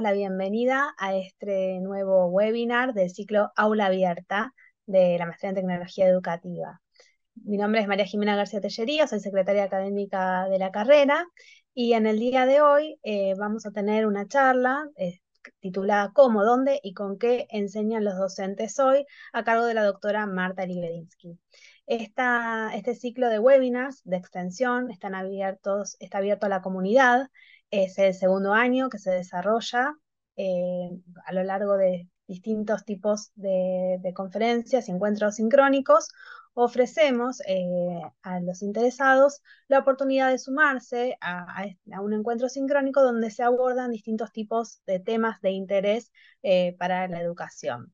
la bienvenida a este nuevo webinar del ciclo Aula Abierta de la Maestría en Tecnología Educativa. Mi nombre es María Jimena García Tellería, soy secretaria académica de la carrera y en el día de hoy eh, vamos a tener una charla eh, titulada ¿Cómo, dónde y con qué enseñan los docentes hoy? a cargo de la doctora Marta Libedinsky. este ciclo de webinars de extensión están está abierto a la comunidad es el segundo año que se desarrolla eh, a lo largo de distintos tipos de, conferencias y encuentros sincrónicos. Ofrecemos eh, a los interesados la oportunidad de sumarse a, un encuentro sincrónico donde se abordan distintos tipos de temas de interés eh, para la educación.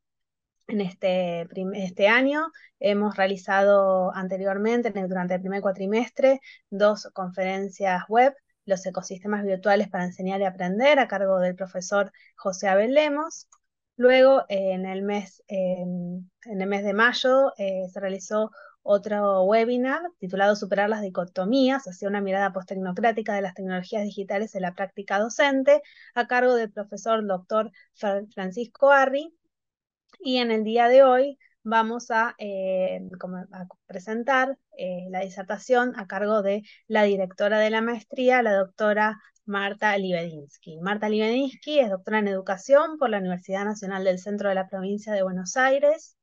En este, este, año hemos realizado anteriormente, durante el primer cuatrimestre, dos conferencias web los ecosistemas virtuales para enseñar y aprender a cargo del profesor José Abel Lemos. Luego, en, el mes, em, en el mes de mayo, eh, se realizó otro webinar titulado Superar las dicotomías hacia una mirada posttecnocrática de las tecnologías digitales en la práctica docente, a cargo del profesor doctor Francisco Arri. Y en el día de hoy vamos a, eh, presentar eh, la disertación a cargo de la directora de la maestría, la doctora Marta Libedinsky. Marta Libedinsky es doctora en educación por la Universidad Nacional del Centro de la Provincia de Buenos Aires.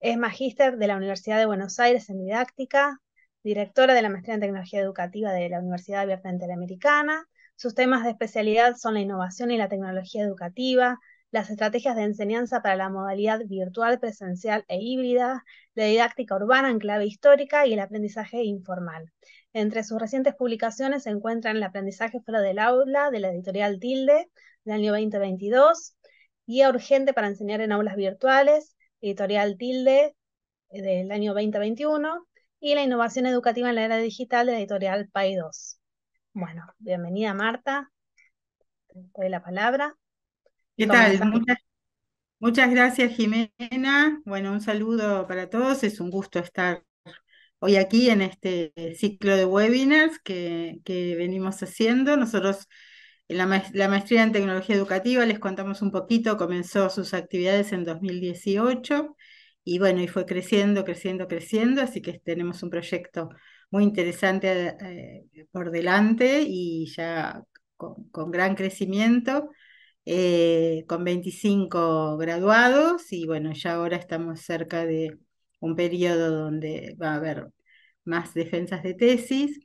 Es magíster de la Universidad de Buenos Aires en didáctica, directora de la maestría en tecnología educativa de la Universidad Abierta Interamericana. Sus temas de especialidad son la innovación y la tecnología educativa, las estrategias de enseñanza para la modalidad virtual, presencial e híbrida, la didáctica urbana en clave histórica y el aprendizaje informal. Entre sus recientes publicaciones se encuentran El aprendizaje fuera del aula de la editorial Tilde del año 2022, Guía urgente para enseñar en aulas virtuales, editorial Tilde eh, del año 2021 y la innovación educativa en la era digital de la editorial PAI 2. Bueno, bienvenida Marta, te doy la palabra. ¿Qué tal? Muchas, gracias, Jimena. Bueno, un saludo para todos. Es un gusto estar hoy aquí en este ciclo de webinars que, venimos haciendo. Nosotros, en la, maestría en tecnología educativa, les contamos un poquito, comenzó sus actividades en 2018 y bueno, y fue creciendo, creciendo, creciendo, así que tenemos un proyecto muy interesante eh, por delante y ya con gran crecimiento. Eh, con 25 graduados y bueno, ya ahora estamos cerca de un periodo donde va a haber más defensas de tesis.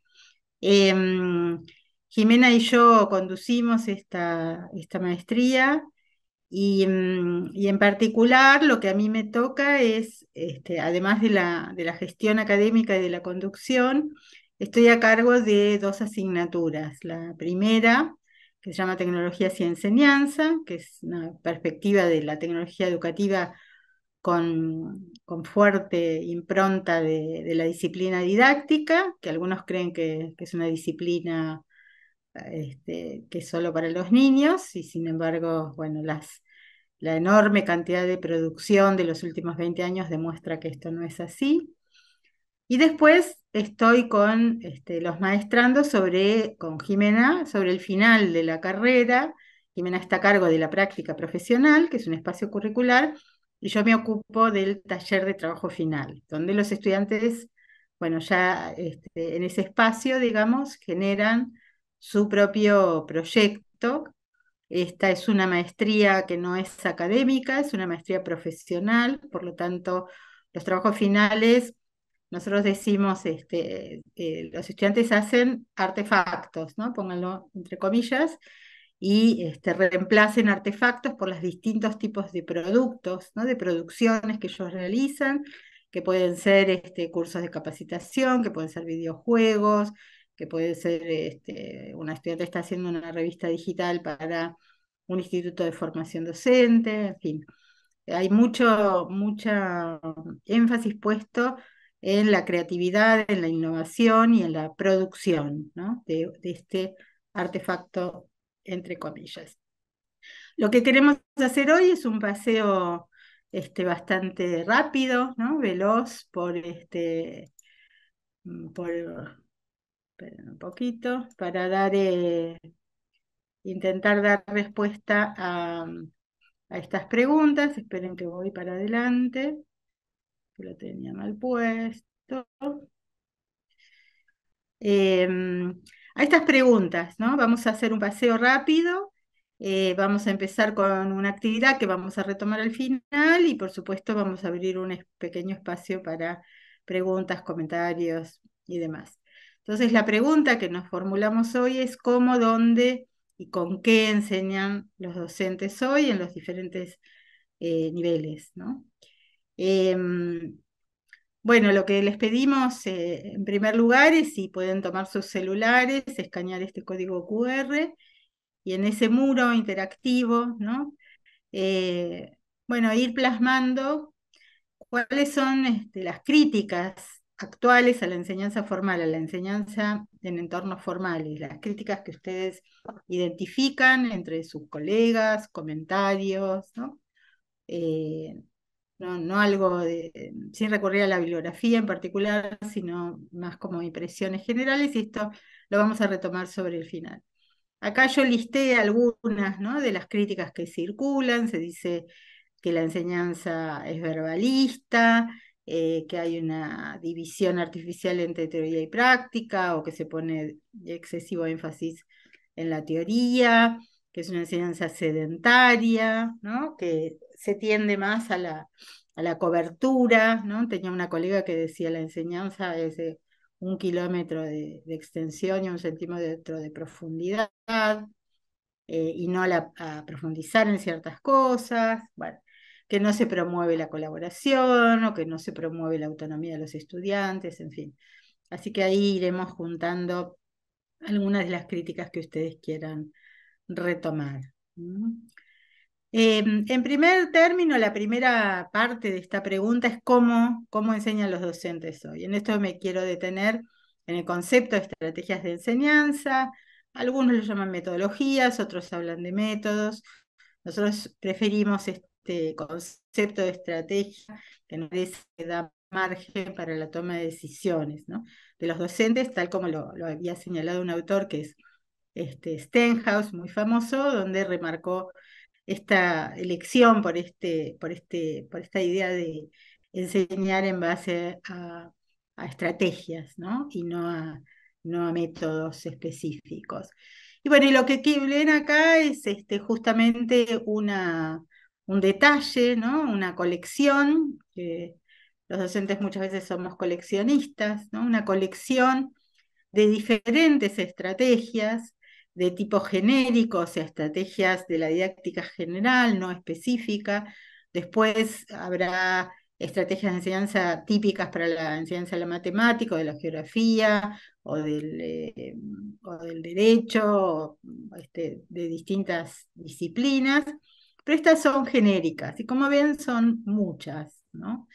Em, Jimena y yo conducimos esta, esta maestría y, mm, y, en particular lo que a mí me toca es, este, además de la, de la gestión académica y de la conducción, estoy a cargo de dos asignaturas. La primera que se llama Tecnologías y Enseñanza, que es una perspectiva de la tecnología educativa con, con fuerte impronta de, la disciplina didáctica, que algunos creen que, es una disciplina este, que es solo para los niños, y sin embargo, bueno, las, la enorme cantidad de producción de los últimos 20 años demuestra que esto no es así. Y después estoy con este, los maestrando sobre, con Jimena sobre el final de la carrera. Jimena está a cargo de la práctica profesional, que es un espacio curricular, y yo me ocupo del taller de trabajo final, donde los estudiantes, bueno, ya este, en ese espacio, digamos, generan su propio proyecto. Esta es una maestría que no es académica, es una maestría profesional, por lo tanto, los trabajos finales nosotros decimos, este, eh, los estudiantes hacen artefactos, ¿no? Pónganlo entre comillas, y este, reemplacen artefactos por los distintos tipos de productos, de producciones que ellos realizan, que pueden ser este, cursos de capacitación, que pueden ser videojuegos, que puede ser, este, una estudiante está haciendo una revista digital para un instituto de formación docente, en fin. Hay mucho, énfasis puesto en la creatividad, en la innovación y en la producción ¿no? de, este artefacto, entre comillas. Lo que queremos hacer hoy es un paseo este, bastante rápido, ¿no? veloz, por, este, mm, por un poquito, para dar, eh, intentar dar respuesta a estas preguntas. Esperen que voy para adelante lo tenía mal puesto. Em, a estas preguntas, ¿no? Vamos a hacer un paseo rápido. Eh, vamos a empezar con una actividad que vamos a retomar al final y por supuesto vamos a abrir un pequeño espacio para preguntas, comentarios y demás. Entonces la pregunta que nos formulamos hoy es cómo, dónde y con qué enseñan los docentes hoy en los diferentes eh, niveles. ¿no? Em, bueno, lo que les pedimos eh, en primer lugar es si pueden tomar sus celulares, escanear este código QR y en ese muro interactivo, ¿no? Eh, bueno, ir plasmando cuáles son este, las críticas actuales a la enseñanza formal, a la enseñanza en entornos formales, las críticas que ustedes identifican entre sus colegas, comentarios, ¿no? Eh, no, algo sin recurrir a la bibliografía en particular, sino más como impresiones generales, y esto lo vamos a retomar sobre el final. Acá yo listé algunas ¿no? de las críticas que circulan, se dice que la enseñanza es verbalista, eh, que hay una división artificial entre teoría y práctica, o que se pone excesivo énfasis en la teoría, que es una enseñanza sedentaria, ¿no? que se tiende más a la, a la cobertura. ¿no? Tenía una colega que decía la enseñanza es un kilómetro de, extensión y un centímetro de profundidad, eh, y no a profundizar en ciertas cosas. que no se promueve la colaboración o que no se promueve la autonomía de los estudiantes, en fin. Así que ahí iremos juntando algunas de las críticas que ustedes quieran retomar. Em, en primer término, la primera parte de esta pregunta es cómo, cómo enseñan los docentes hoy. En esto me quiero detener en el concepto de estrategias de enseñanza. Algunos lo llaman metodologías, otros hablan de métodos. Nosotros preferimos este concepto de estrategia que nos da margen para la toma de decisiones de los docentes, tal como lo había señalado un autor que es este, Stenhouse, muy famoso, donde remarcó esta elección por, este, por, este, por esta idea de enseñar en base a, estrategias y no a, no a métodos específicos. Y bueno, y lo que ven acá es este, justamente una, un detalle, una colección, que los docentes muchas veces somos coleccionistas, ¿no? una colección de diferentes estrategias de tipo genérico, o sea, estrategias de la didáctica general, no específica. Después habrá estrategias de enseñanza típicas para la enseñanza de la matemática, o de la geografía, o del, eh, del derecho, este, de distintas disciplinas. Pero estas son genéricas y como ven son muchas, ¿no?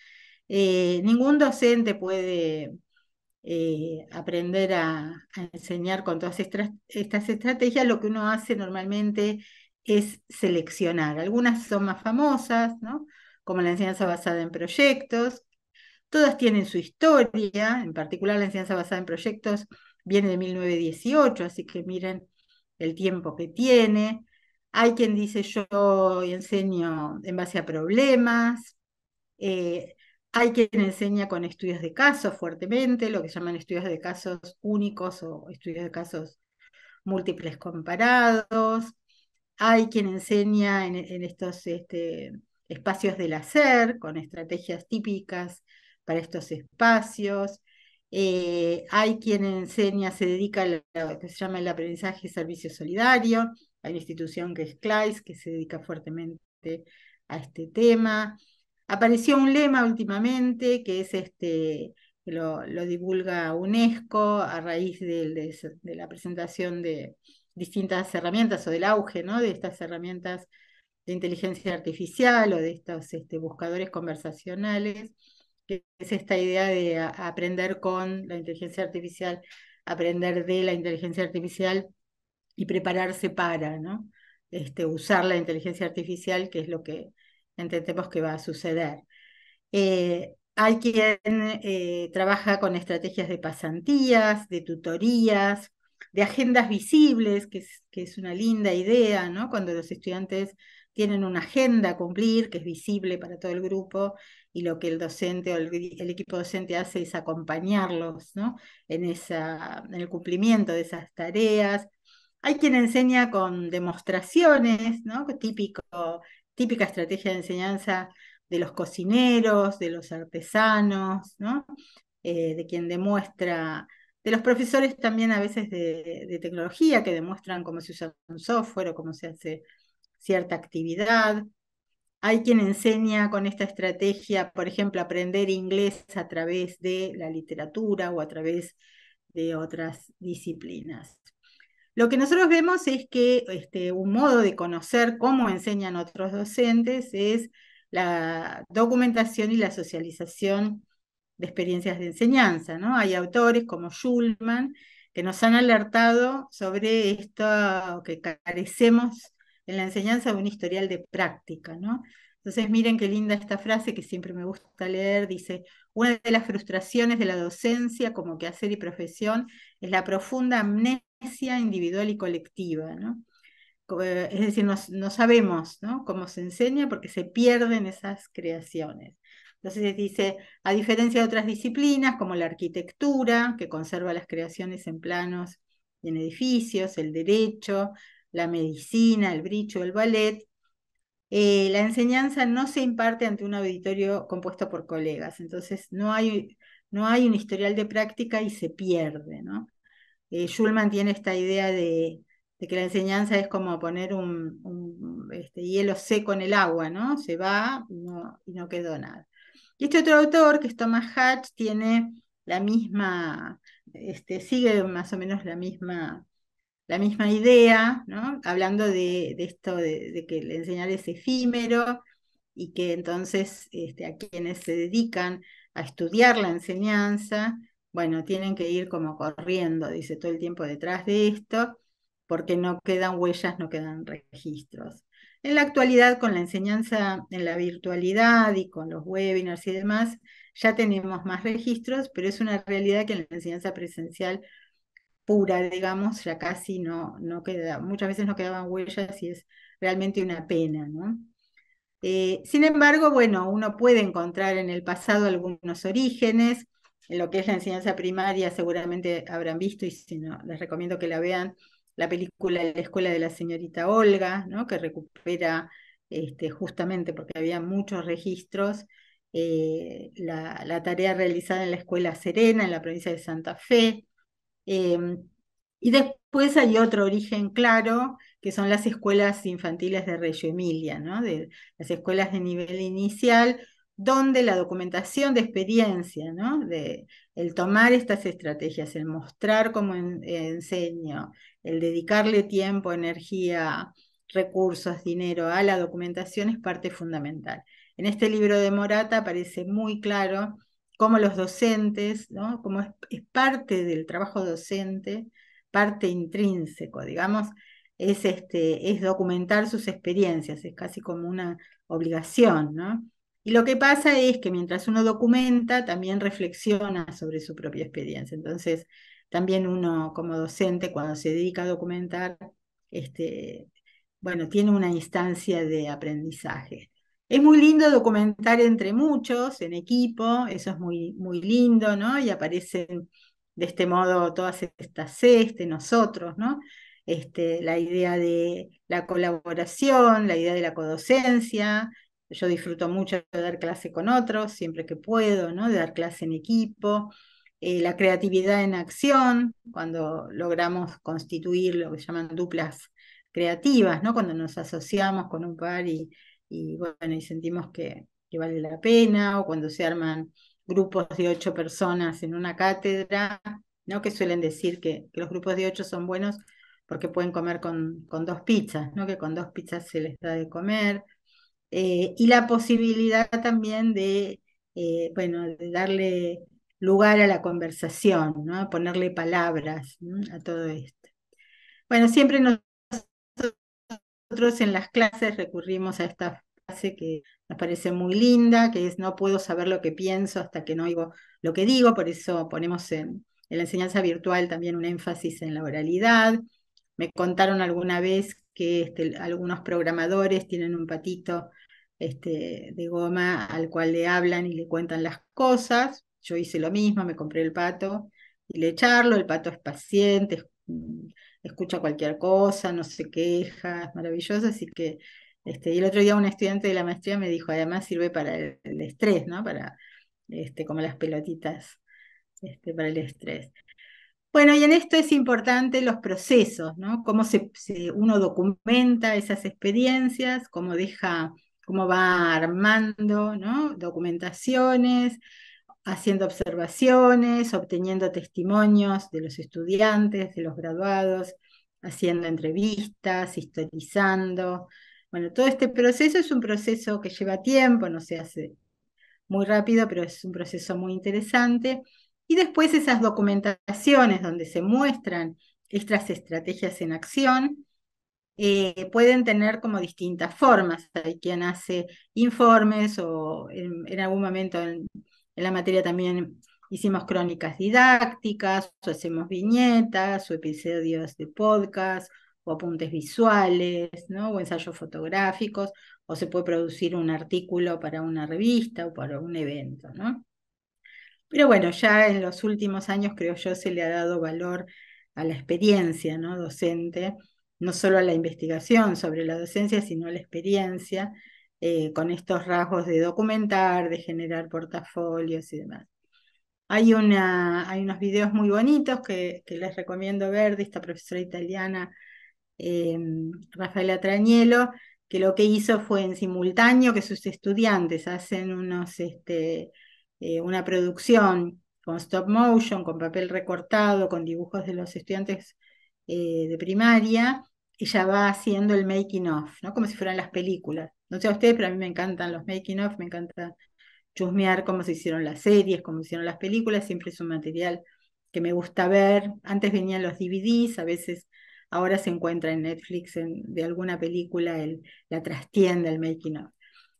Eh, ningún docente puede eh, aprender a, enseñar con todas estas, estrategias, lo que uno hace normalmente es seleccionar. Algunas son más famosas, como la enseñanza basada en proyectos. Todas tienen su historia, en particular la enseñanza basada en proyectos viene de 1918, así que miren el tiempo que tiene. Hay quien dice yo enseño en base a problemas. Eh, hay quien enseña con estudios de casos fuertemente, lo que llaman estudios de casos únicos o estudios de casos múltiples comparados. Hay quien enseña en, estos este, espacios del hacer, con estrategias típicas para estos espacios. Eh, hay quien enseña, se dedica a lo que se llama el aprendizaje y servicio solidario. Hay una institución que es CLAIS, que se dedica fuertemente a este tema. Apareció un lema últimamente que es este, lo, divulga UNESCO a raíz de, la presentación de distintas herramientas o del auge ¿no? de estas herramientas de inteligencia artificial o de estos este, buscadores conversacionales, que es esta idea de aprender con la inteligencia artificial, aprender de la inteligencia artificial y prepararse para, ¿no? Este, usar la inteligencia artificial, que es lo que entendemos que va a suceder. Eh, hay quien eh, trabaja con estrategias de pasantías, de tutorías, de agendas visibles, que es, una linda idea, ¿no? Cuando los estudiantes tienen una agenda a cumplir, que es visible para todo el grupo, y lo que el docente o el, equipo docente hace es acompañarlos, ¿no? En, en el cumplimiento de esas tareas. Hay quien enseña con demostraciones, ¿no? Típico típica estrategia de enseñanza de los cocineros, de los artesanos, ¿no? Eh, de quien demuestra, de los profesores también a veces de, de, tecnología que demuestran cómo se usa un software o cómo se hace cierta actividad. Hay quien enseña con esta estrategia, por ejemplo, aprender inglés a través de la literatura o a través de otras disciplinas. Lo que nosotros vemos es que este, un modo de conocer cómo enseñan otros docentes es la documentación y la socialización de experiencias de enseñanza. ¿no? Hay autores como Shulman que nos han alertado sobre esto que carecemos en la enseñanza de un historial de práctica. ¿no? Entonces miren qué linda esta frase que siempre me gusta leer, dice, una de las frustraciones de la docencia como quehacer y profesión es la profunda amnesia individual y colectiva, ¿no? Eh, es decir, no, sabemos cómo se enseña porque se pierden esas creaciones. Entonces dice, a diferencia de otras disciplinas como la arquitectura, que conserva las creaciones en planos y en edificios, el derecho, la medicina, el bricho, el ballet, eh, la enseñanza no se imparte ante un auditorio compuesto por colegas. Entonces no hay, no hay un historial de práctica y se pierde, ¿no? Eh, Schulman tiene esta idea de, que la enseñanza es como poner un, este, hielo seco en el agua, ¿no? Se va y no, quedó nada. Y este otro autor, que es Thomas Hatch, tiene la misma, este, sigue más o menos la misma, la misma idea, ¿no? hablando de, esto de, que el enseñar es efímero y que entonces este, a quienes se dedican a estudiar la enseñanza bueno, tienen que ir como corriendo, dice, todo el tiempo detrás de esto, porque no quedan huellas, no quedan registros. En la actualidad, con la enseñanza en la virtualidad y con los webinars y demás, ya tenemos más registros, pero es una realidad que en la enseñanza presencial pura, digamos, ya casi no, no queda, muchas veces no quedaban huellas y es realmente una pena, ¿no? Eh, sin embargo, bueno, uno puede encontrar en el pasado algunos orígenes, en lo que es la enseñanza primaria seguramente habrán visto, y si no, les recomiendo que la vean, la película La Escuela de la Señorita Olga, que recupera este, justamente porque había muchos registros, eh, la, tarea realizada en la Escuela Serena, en la provincia de Santa Fe. Em, y después hay otro origen claro, que son las escuelas infantiles de Reggio Emilia, las escuelas de nivel inicial donde la documentación de experiencia, ¿no? De el tomar estas estrategias, el mostrar cómo enseño, el dedicarle tiempo, energía, recursos, dinero a la documentación es parte fundamental. En este libro de Morata aparece muy claro cómo los docentes, ¿no? cómo es, parte del trabajo docente, parte intrínseco, digamos, es, este, es documentar sus experiencias, es casi como una obligación, ¿no? Y lo que pasa es que mientras uno documenta, también reflexiona sobre su propia experiencia. Entonces, también uno como docente, cuando se dedica a documentar, este, bueno, tiene una instancia de aprendizaje. Es muy lindo documentar entre muchos, en equipo, eso es muy, muy lindo, ¿no? Y aparecen de este modo todas estas este, nosotros, ¿no? Este, la idea de la colaboración, la idea de la codocencia, yo disfruto mucho de dar clase con otros, siempre que puedo, ¿no? De dar clase en equipo. Eh, la creatividad en acción, cuando logramos constituir lo que llaman duplas creativas, ¿no? Cuando nos asociamos con un par y, bueno, y sentimos que, vale la pena, o cuando se arman grupos de ocho personas en una cátedra, ¿no? Que suelen decir que, los grupos de ocho son buenos porque pueden comer con, con, dos pizzas, ¿no? Que con dos pizzas se les da de comer, eh, y la posibilidad también de, eh, de darle lugar a la conversación, ¿no? ponerle palabras a todo esto. Bueno, siempre nosotros en las clases recurrimos a esta frase que nos parece muy linda, que es no puedo saber lo que pienso hasta que no oigo lo que digo, por eso ponemos en, la enseñanza virtual también un énfasis en la oralidad. Me contaron alguna vez que este, algunos programadores tienen un patito este, de goma al cual le hablan y le cuentan las cosas. Yo hice lo mismo, me compré el pato y le echarlo, el pato es paciente, mm, escucha cualquier cosa, no se queja, es maravilloso, así que este, y el otro día un estudiante de la maestría me dijo, además sirve para el, estrés, ¿no? Para este, como las pelotitas este, para el estrés. Bueno, y en esto es importante los procesos, ¿no? Cómo uno documenta esas experiencias, cómo deja cómo va armando documentaciones, haciendo observaciones, obteniendo testimonios de los estudiantes, de los graduados, haciendo entrevistas, historizando. Bueno, todo este proceso es un proceso que lleva tiempo, no se hace muy rápido, pero es un proceso muy interesante. Y después esas documentaciones donde se muestran estas estrategias en acción, eh, pueden tener como distintas formas. Hay quien hace informes o en, algún momento en, la materia también hicimos crónicas didácticas, o hacemos viñetas, o episodios de podcast, o apuntes visuales, o ensayos fotográficos, o se puede producir un artículo para una revista o para un evento. Pero bueno, ya en los últimos años creo yo se le ha dado valor a la experiencia docente no solo a la investigación sobre la docencia, sino a la experiencia eh, con estos rasgos de documentar, de generar portafolios y demás. Hay, hay unos videos muy bonitos que, les recomiendo ver de esta profesora italiana, em, Rafaela Trañelo, que lo que hizo fue en simultáneo que sus estudiantes hacen unos, este, eh, una producción con stop motion, con papel recortado, con dibujos de los estudiantes eh, de primaria, ella va haciendo el making of, ¿no? Como si fueran las películas. No sé a ustedes, pero a mí me encantan los making of, me encanta chusmear cómo se hicieron las series, cómo se hicieron las películas, siempre es un material que me gusta ver. Antes venían los DVDs, a veces ahora se encuentra en Netflix de alguna película el, la trastienda, el making of.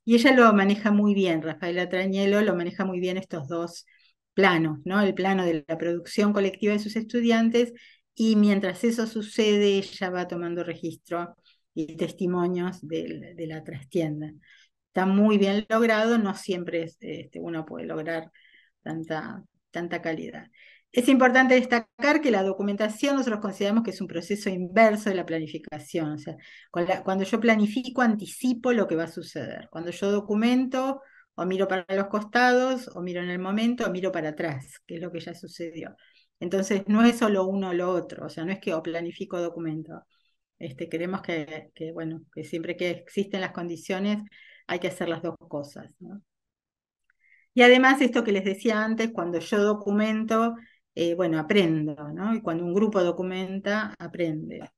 Y ella lo maneja muy bien, Rafaela Trañelo lo maneja muy bien estos dos planos, ¿no? El plano de la producción colectiva de sus estudiantes y mientras eso sucede, ella va tomando registro y testimonios de, la trastienda. Está muy bien logrado, no siempre este, uno puede lograr tanta, tanta calidad. Es importante destacar que la documentación nosotros consideramos que es un proceso inverso de la planificación. O sea, cuando yo planifico, anticipo lo que va a suceder. Cuando yo documento, o miro para los costados, o miro en el momento, o miro para atrás, que es lo que ya sucedió. Entonces, no es solo uno o lo otro, o sea, no es que o oh, planifico documento. Este, queremos que, bueno, que siempre que existen las condiciones hay que hacer las dos cosas. Y además, esto que les decía antes, cuando yo documento, eh, bueno, aprendo, ¿no? Y cuando un grupo documenta, aprende.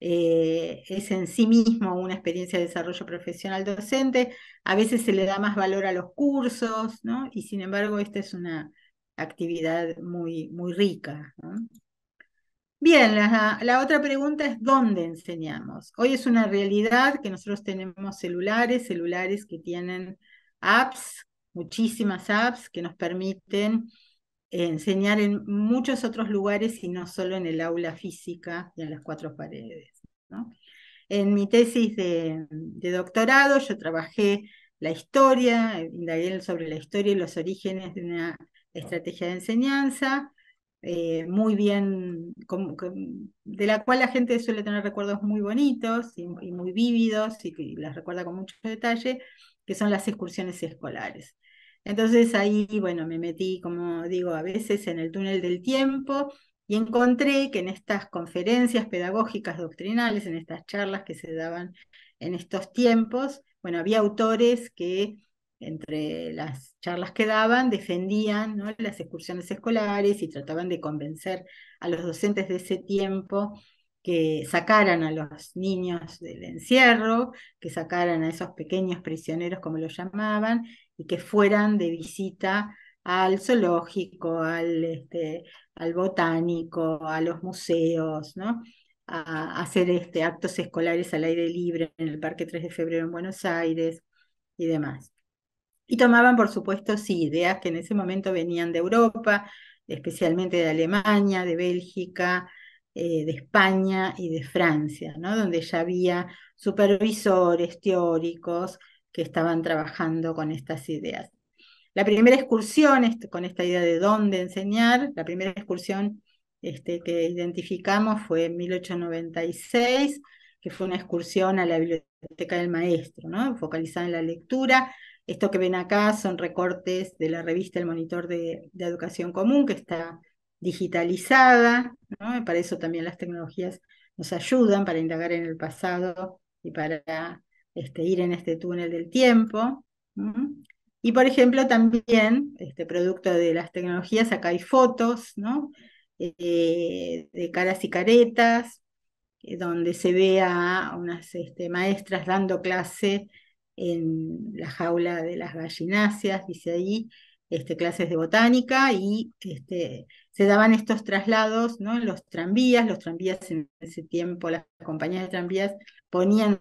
Eh, es en sí mismo una experiencia de desarrollo profesional docente. A veces se le da más valor a los cursos, ¿no? Y sin embargo, esta es una, actividad muy, muy rica. Bien, la, otra pregunta es ¿dónde enseñamos? Hoy es una realidad que nosotros tenemos celulares, celulares que tienen apps, muchísimas apps que nos permiten enseñar en muchos otros lugares y no solo en el aula física y en las cuatro paredes. En mi tesis de, doctorado yo trabajé la historia, indagué sobre la historia y los orígenes de una estrategia de enseñanza, eh, muy bien, de la cual la gente suele tener recuerdos muy bonitos y, muy vívidos y, que las recuerda con mucho detalle, que son las excursiones escolares. Entonces ahí, bueno, me metí, como digo, a veces en el túnel del tiempo y encontré que en estas conferencias pedagógicas doctrinales, en estas charlas que se daban en estos tiempos, bueno, había autores que entre las charlas que daban, defendían las excursiones escolares y trataban de convencer a los docentes de ese tiempo que sacaran a los niños del encierro, que sacaran a esos pequeños prisioneros, como los llamaban, y que fueran de visita al zoológico, al, este, botánico, a los museos, a, hacer este, actos escolares al aire libre en el Parque 3 de Febrero en Buenos Aires y demás. Y tomaban, por supuesto, sí, ideas que en ese momento venían de Europa, especialmente de Alemania, de Bélgica, eh, de España y de Francia, ¿no? donde ya había supervisores teóricos que estaban trabajando con estas ideas. La primera excursión, este, con esta idea de dónde enseñar, la primera excursión este, que identificamos fue en 1896, que fue una excursión a la biblioteca del maestro, ¿no? focalizada en la lectura, esto que ven acá son recortes de la revista El Monitor de, Educación Común, que está digitalizada, para eso también las tecnologías nos ayudan para indagar en el pasado y para este, ir en este túnel del tiempo. Y por ejemplo, también, este producto de las tecnologías, acá hay fotos, eh, de caras y caretas, eh, donde se ve a unas este, maestras dando clase en la jaula de las gallináceas, dice ahí, este, clases de botánica y este, se daban estos traslados ¿no? en los tranvías, los tranvías en ese tiempo, las compañías de tranvías ponían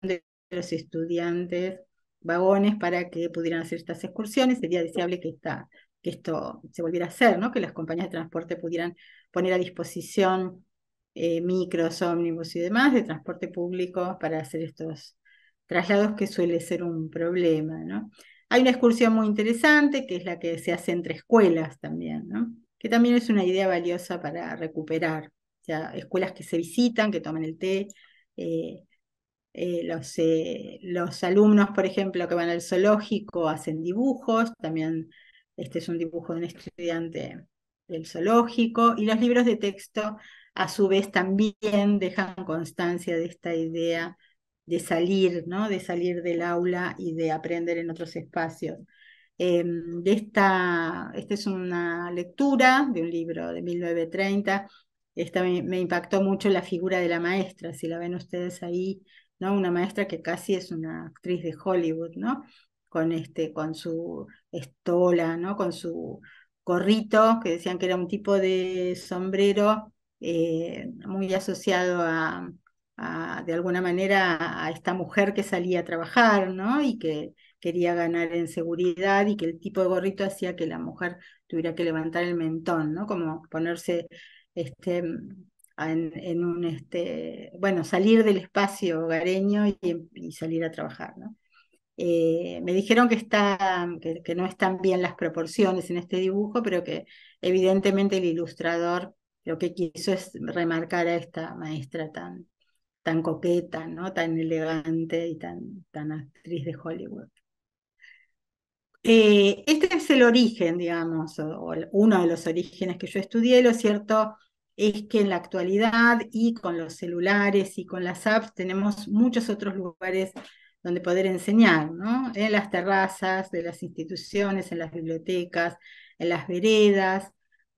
de los estudiantes vagones para que pudieran hacer estas excursiones, sería deseable que, que esto se volviera a hacer, ¿no? que las compañías de transporte pudieran poner a disposición eh, micros, ómnibus y demás de transporte público para hacer estos traslados que suele ser un problema, Hay una excursión muy interesante que es la que se hace entre escuelas también, Que también es una idea valiosa para recuperar, ya escuelas que se visitan, que toman el té, eh, eh, eh, los, alumnos, por ejemplo, que van al zoológico hacen dibujos, también este es un dibujo de un estudiante del zoológico, y los libros de texto a su vez también dejan constancia de esta idea de salir, ¿no? de salir del aula y de aprender en otros espacios. Em, esta, esta es una lectura de un libro de 1930. Esta me, impactó mucho la figura de la maestra, si la ven ustedes ahí, ¿no? Una maestra que casi es una actriz de Hollywood, ¿no? Con este, con su estola, ¿no? Con su corrito, que decían que era un tipo de sombrero eh, muy asociado a, de alguna manera a esta mujer que salía a trabajar, ¿no? Y que quería ganar en seguridad y que el tipo de gorrito hacía que la mujer tuviera que levantar el mentón, ¿no? Como ponerse este, en, un, este, bueno, salir del espacio hogareño y, salir a trabajar, eh, me dijeron que, está, que no están bien las proporciones en este dibujo, pero que evidentemente el ilustrador lo que quiso es remarcar a esta maestra tan, tan coqueta, ¿no? tan elegante y tan, tan actriz de Hollywood. Eh, este es el origen, digamos, o, uno de los orígenes que yo estudié. Lo cierto es que en la actualidad y con los celulares y con las apps tenemos muchos otros lugares donde poder enseñar, ¿no? En las terrazas de las instituciones, en las bibliotecas, en las veredas.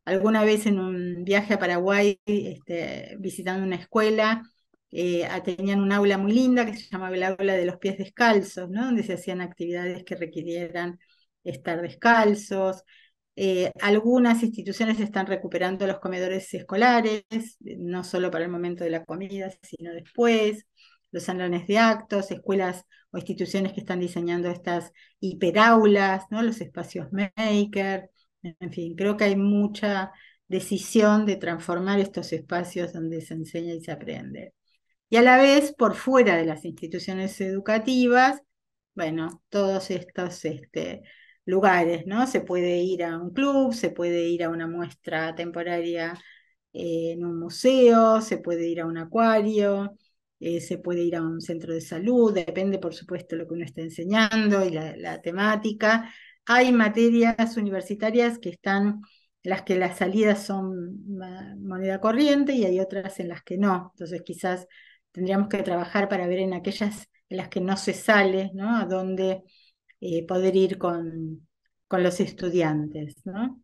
Alguna vez en un viaje a Paraguay, este, visitando una escuela, eh, tenían una aula muy linda que se llamaba la aula de los pies descalzos, donde se hacían actividades que requirieran estar descalzos. Eh, algunas instituciones están recuperando los comedores escolares, no solo para el momento de la comida, sino después, los salones de actos, escuelas o instituciones que están diseñando estas hiperaulas, los espacios maker, en fin, creo que hay mucha decisión de transformar estos espacios donde se enseña y se aprende y a la vez por fuera de las instituciones educativas, bueno, todos estos este, lugares, ¿no? Se puede ir a un club, se puede ir a una muestra temporaria eh, en un museo, se puede ir a un acuario, eh, se puede ir a un centro de salud, depende por supuesto lo que uno está enseñando y la, la temática. Hay materias universitarias que están las que las salidas son moneda corriente y hay otras en las que no. Entonces quizás tendríamos que trabajar para ver en aquellas en las que no se sale, ¿no? A dónde eh, poder ir con, los estudiantes, ¿no?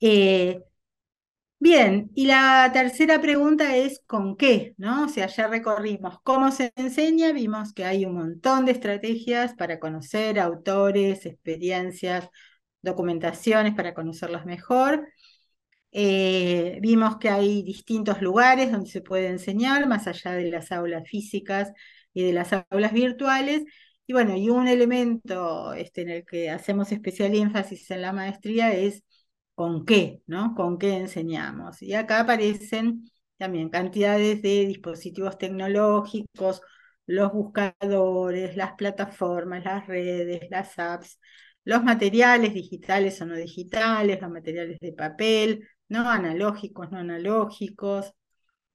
Eh, bien, y la tercera pregunta es ¿con qué? ¿no? O sea, ya recorrimos cómo se enseña, vimos que hay un montón de estrategias para conocer autores, experiencias, documentaciones, para conocerlas mejor. Eh, vimos que hay distintos lugares donde se puede enseñar, más allá de las aulas físicas y de las aulas virtuales. Y bueno, y un elemento este, en el que hacemos especial énfasis en la maestría es con qué, ¿no? Con qué enseñamos. Y acá aparecen también cantidades de dispositivos tecnológicos, los buscadores, las plataformas, las redes, las apps, los materiales digitales o no digitales, los materiales de papel, ¿no? Analógicos, no analógicos,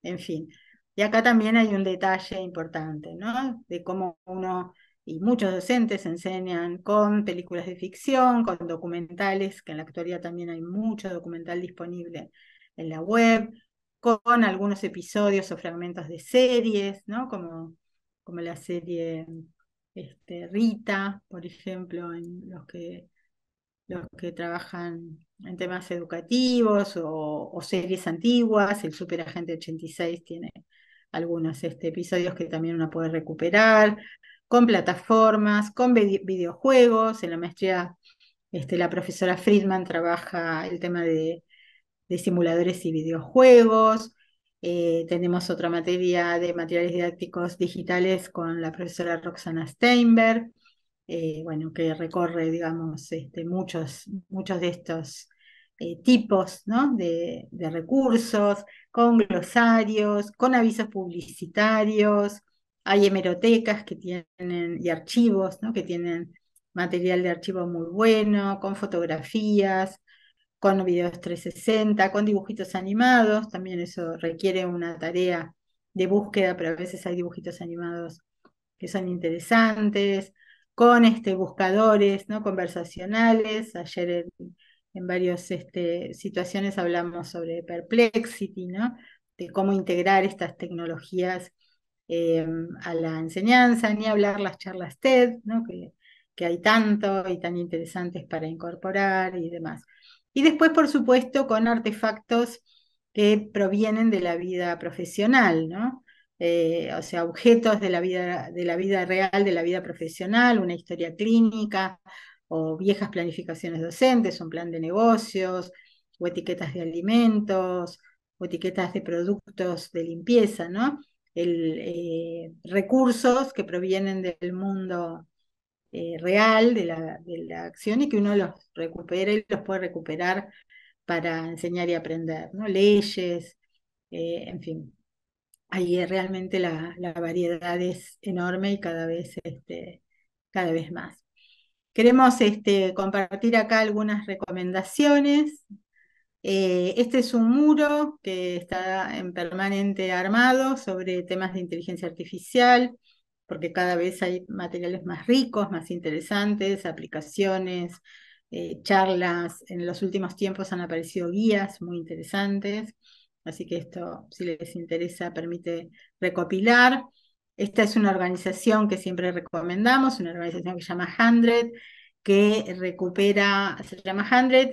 en fin. Y acá también hay un detalle importante, ¿no? De cómo uno y muchos docentes enseñan con películas de ficción, con documentales, que en la actualidad también hay mucho documental disponible en la web, con algunos episodios o fragmentos de series, ¿no? Como, como la serie este, Rita, por ejemplo, en los que los que trabajan en temas educativos o, series antiguas, el Super Agente 86 tiene algunos este, episodios que también uno puede recuperar, con plataformas, con videojuegos, en la maestría este, la profesora Friedman trabaja el tema de, simuladores y videojuegos, eh, tenemos otra materia de materiales didácticos digitales con la profesora Roxana Steinberg, eh, bueno, que recorre, este, muchos, de estos eh, tipos de, recursos, con glosarios, con avisos publicitarios, hay hemerotecas que tienen, y archivos, que tienen material de archivo muy bueno, con fotografías, con videos 360, con dibujitos animados, también eso requiere una tarea de búsqueda, pero a veces hay dibujitos animados que son interesantes, con este, buscadores ¿no? conversacionales. Ayer en, varias este, situaciones hablamos sobre perplexity, ¿no? de cómo integrar estas tecnologías em, a la enseñanza, ni hablar las charlas TED, ¿no? que, que hay tanto y tan interesantes para incorporar y demás. Y después, por supuesto, con artefactos que provienen de la vida profesional, ¿no? Eh, o sea, objetos de la, vida, de la vida real, de la vida profesional, una historia clínica o viejas planificaciones docentes, un plan de negocios o etiquetas de alimentos o etiquetas de productos de limpieza, ¿no? El, eh, recursos que provienen del mundo eh, real, de la, de la, acción, y que uno los recupere y los puede recuperar para enseñar y aprender, ¿no? Leyes, en fin ahí realmente la, variedad es enorme y cada vez, este, cada vez más. Queremos este, compartir acá algunas recomendaciones. Eh, este es un muro que está en permanente armado sobre temas de inteligencia artificial, porque cada vez hay materiales más ricos, más interesantes, aplicaciones, eh, charlas. En los últimos tiempos han aparecido guías muy interesantes. Así que esto, si les interesa, permite recopilar. Esta es una organización que siempre recomendamos, una organización que se llama Hundred, que recupera, se llama Hundred,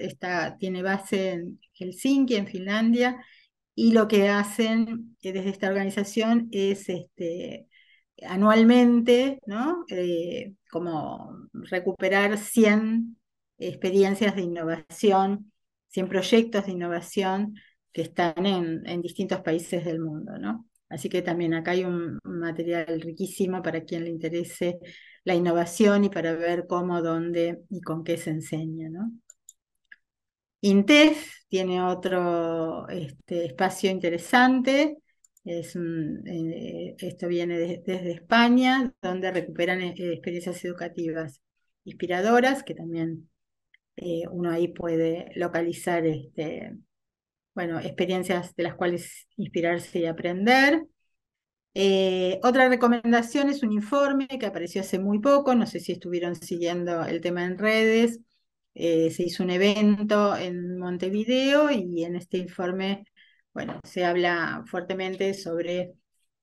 tiene base en Helsinki, en Finlandia, y lo que hacen eh, desde esta organización es este, anualmente, ¿no? Eh, como recuperar 100 experiencias de innovación, 100 proyectos de innovación que están en, distintos países del mundo, ¿no? Así que también acá hay un material riquísimo para quien le interese la innovación y para ver cómo, dónde y con qué se enseña. ¿no? INTEF tiene otro este, espacio interesante. Es eh, esto viene desde España, donde recuperan eh, experiencias educativas inspiradoras, que también eh, uno ahí puede localizar este, bueno, experiencias de las cuales inspirarse y aprender. Eh, otra recomendación es un informe que apareció hace muy poco, no sé si estuvieron siguiendo el tema en redes, eh, se hizo un evento en Montevideo y en este informe, bueno, se habla fuertemente sobre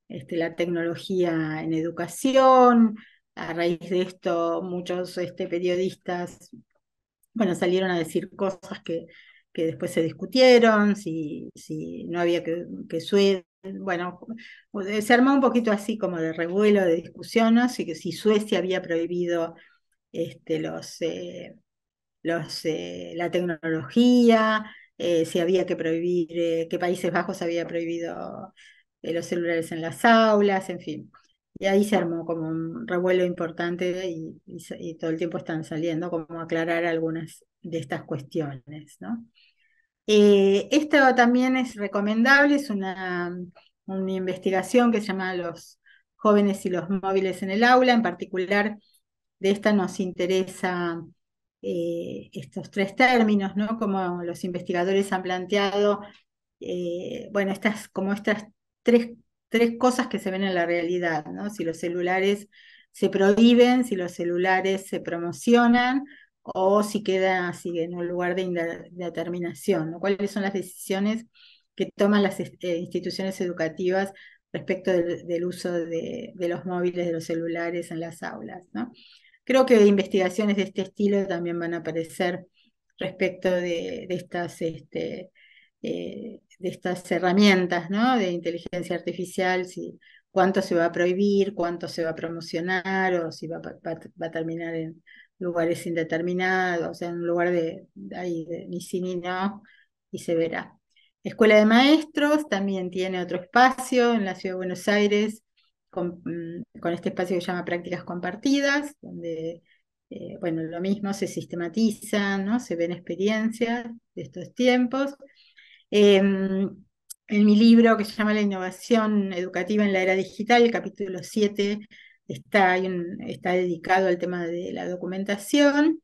este, la tecnología en educación, a raíz de esto muchos este, periodistas, bueno, salieron a decir cosas que que después se discutieron, si, si no había que, que Suecia, bueno, eh, se armó un poquito así como de revuelo, de discusión, ¿no? si, si Suecia había prohibido este, los, eh, los, eh, la tecnología, si había que prohibir, qué Países Bajos había prohibido los celulares en las aulas, en fin. Y ahí se armó como un revuelo importante y, y todo el tiempo están saliendo como aclarar algunas de estas cuestiones, ¿no? Eh, esto también es recomendable, es una, investigación que se llama Los jóvenes y los móviles en el aula, en particular de esta nos interesa eh, estos tres términos, Como los investigadores han planteado, eh, bueno, estas, como estas tres, cosas que se ven en la realidad, Si los celulares se prohíben, si los celulares se promocionan, o si queda en un lugar de indeterminación, ¿no? ¿Cuáles son las decisiones que toman las eh, instituciones educativas respecto del, uso de, los móviles, de los celulares en las aulas, ¿no? Creo que investigaciones de este estilo también van a aparecer respecto de, estas, este, eh, de estas herramientas ¿no? de inteligencia artificial, si, cuánto se va a prohibir, cuánto se va a promocionar o si va a terminar en, lugares indeterminados, o sea, en un lugar de, ni sí ni no, y se verá. Escuela de Maestros también tiene otro espacio en la Ciudad de Buenos Aires, con, mm, este espacio que se llama Prácticas Compartidas, donde, eh, bueno, lo mismo se sistematizan, ¿no? se ven experiencias de estos tiempos. Em, en mi libro que se llama La innovación educativa en la era digital, el capítulo 7, está, está dedicado al tema de la documentación,